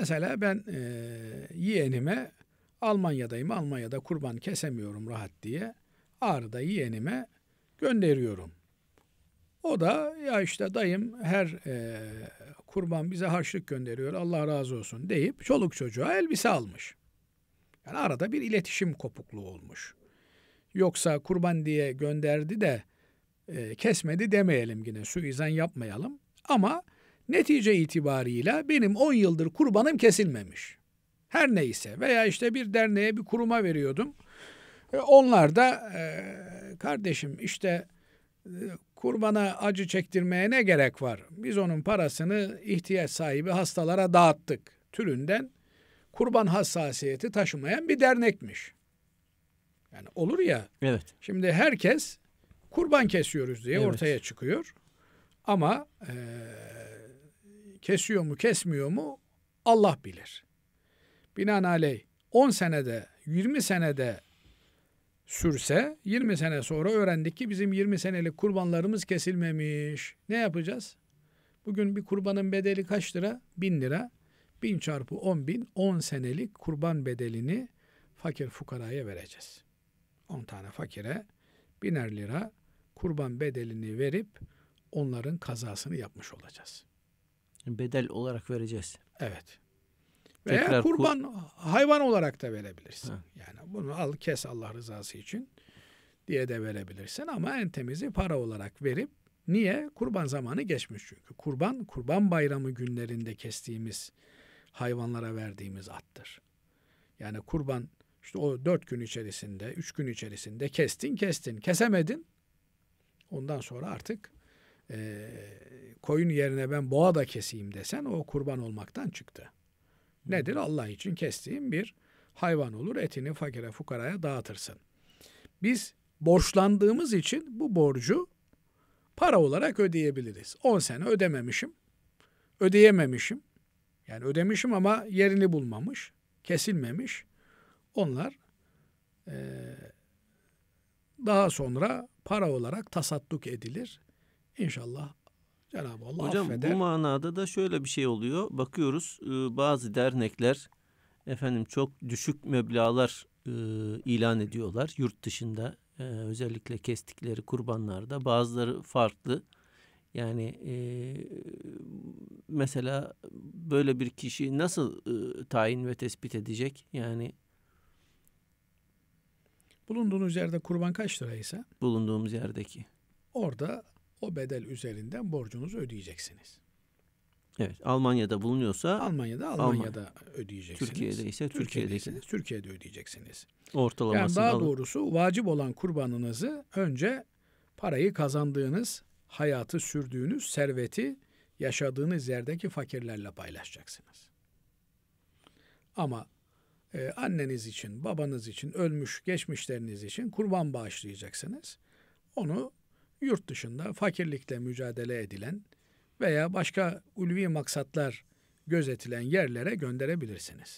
Mesela ben e, yeğenime Almanya'dayım, Almanya'da kurban kesemiyorum rahat diye Ağrı'da yeğenime gönderiyorum. O da ya işte dayım her e, kurban bize harçlık gönderiyor Allah razı olsun deyip çoluk çocuğa elbise almış. Yani arada bir iletişim kopukluğu olmuş. Yoksa kurban diye gönderdi de e, kesmedi demeyelim yine suizan yapmayalım. Ama Netice itibarıyla benim 10 yıldır kurbanım kesilmemiş. Her neyse veya işte bir derneğe bir kuruma veriyordum. E, onlar da e, kardeşim işte e, kurbana acı çektirmeye ne gerek var? Biz onun parasını ihtiyaç sahibi hastalara dağıttık türünden kurban hassasiyeti taşımayan bir dernekmiş. Yani olur ya. Evet. Şimdi herkes kurban kesiyoruz diye evet. ortaya çıkıyor. Ama e, kesiyor mu kesmiyor mu Allah bilir. Binaenaleyh 10 senede 20 senede sürse 20 sene sonra öğrendik ki bizim 20 senelik kurbanlarımız kesilmemiş. Ne yapacağız? Bugün bir kurbanın bedeli kaç lira? 1000 lira. 1000 çarpı 10 bin 10 senelik kurban bedelini fakir fukaraya vereceğiz. 10 tane fakire biner lira kurban bedelini verip onların kazasını yapmış olacağız bedel olarak vereceğiz. Evet. Veya Tekrar kurban kur- hayvan olarak da verebilirsin. Ha. Yani bunu al kes Allah rızası için diye de verebilirsin ama en temizi para olarak verip niye? Kurban zamanı geçmiş çünkü. Kurban kurban bayramı günlerinde kestiğimiz hayvanlara verdiğimiz attır. Yani kurban işte o dört gün içerisinde, üç gün içerisinde kestin kestin, kesemedin. Ondan sonra artık e, koyun yerine ben boğa da keseyim desen o kurban olmaktan çıktı. Nedir? Allah için kestiğim bir hayvan olur. Etini fakire fukaraya dağıtırsın. Biz borçlandığımız için bu borcu para olarak ödeyebiliriz. 10 sene ödememişim. Ödeyememişim. Yani ödemişim ama yerini bulmamış. Kesilmemiş. Onlar e, daha sonra para olarak tasadduk edilir. İnşallah Cenab-ı Allah Hocam, affeder. bu manada da şöyle bir şey oluyor. Bakıyoruz e, bazı dernekler efendim çok düşük meblalar e, ilan ediyorlar. Yurt dışında e, özellikle kestikleri kurbanlarda bazıları farklı. Yani e, mesela böyle bir kişi nasıl e, tayin ve tespit edecek? Yani bulunduğunuz yerde kurban kaç liraysa bulunduğumuz yerdeki orada o bedel üzerinden borcunuzu ödeyeceksiniz. Evet, Almanya'da bulunuyorsa Almanya'da Almanya'da Almanya. ödeyeceksiniz. Türkiye'de ise Türkiye'deki. Türkiye'de ödeyeceksiniz. Ortalaması yani daha alın. doğrusu vacip olan kurbanınızı önce parayı kazandığınız, hayatı sürdüğünüz serveti yaşadığınız yerdeki fakirlerle paylaşacaksınız. Ama e, anneniz için, babanız için, ölmüş geçmişleriniz için kurban bağışlayacaksınız. Onu yurt dışında fakirlikle mücadele edilen veya başka ulvi maksatlar gözetilen yerlere gönderebilirsiniz.